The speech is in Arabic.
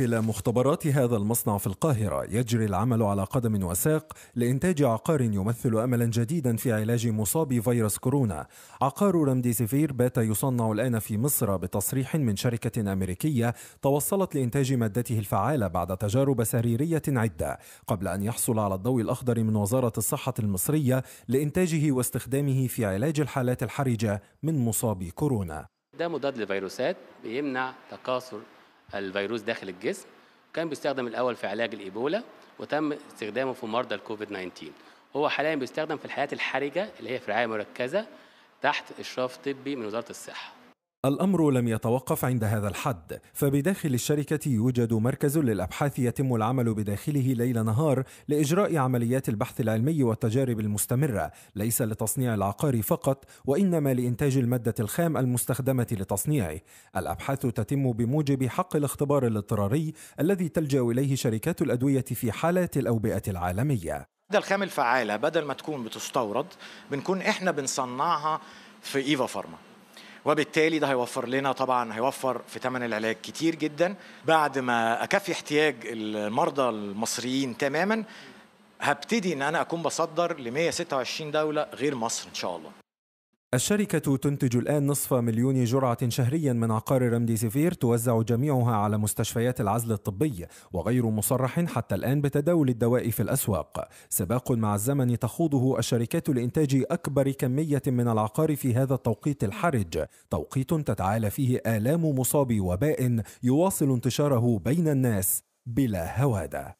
إلى مختبرات هذا المصنع في القاهرة يجري العمل على قدم وساق لإنتاج عقار يمثل أملا جديدا في علاج مصابي فيروس كورونا عقار سفير بات يصنع الآن في مصر بتصريح من شركة أمريكية توصلت لإنتاج مادته الفعالة بعد تجارب سريرية عدة قبل أن يحصل على الضوء الأخضر من وزارة الصحة المصرية لإنتاجه واستخدامه في علاج الحالات الحرجة من مصابي كورونا ده مضاد لفيروسات بيمنع تكاثر الفيروس داخل الجسم كان بيستخدم الاول في علاج الايبولا وتم استخدامه في مرضى الكوفيد 19 هو حاليا بيستخدم في الحالات الحرجه اللي هي في رعايه مركزه تحت اشراف طبي من وزاره الصحه الأمر لم يتوقف عند هذا الحد، فبداخل الشركة يوجد مركز للأبحاث يتم العمل بداخله ليل نهار لإجراء عمليات البحث العلمي والتجارب المستمرة، ليس لتصنيع العقار فقط، وإنما لإنتاج المادة الخام المستخدمة لتصنيعه. الأبحاث تتم بموجب حق الاختبار الاضطراري الذي تلجأ إليه شركات الأدوية في حالات الأوبئة العالمية. المادة الخام الفعالة بدل ما تكون بتستورد، بنكون إحنا بنصنعها في إيفا فارما. وبالتالي ده هيوفر لنا طبعا هيوفر في ثمن العلاج كتير جدا بعد ما اكفي احتياج المرضى المصريين تماما هبتدي ان انا اكون بصدر ل 126 دوله غير مصر ان شاء الله الشركة تنتج الآن نصف مليون جرعة شهريا من عقار رمديسيفير توزع جميعها على مستشفيات العزل الطبي وغير مصرح حتى الآن بتداول الدواء في الأسواق سباق مع الزمن تخوضه الشركات لإنتاج أكبر كمية من العقار في هذا التوقيت الحرج توقيت تتعالى فيه آلام مصاب وباء يواصل انتشاره بين الناس بلا هوادة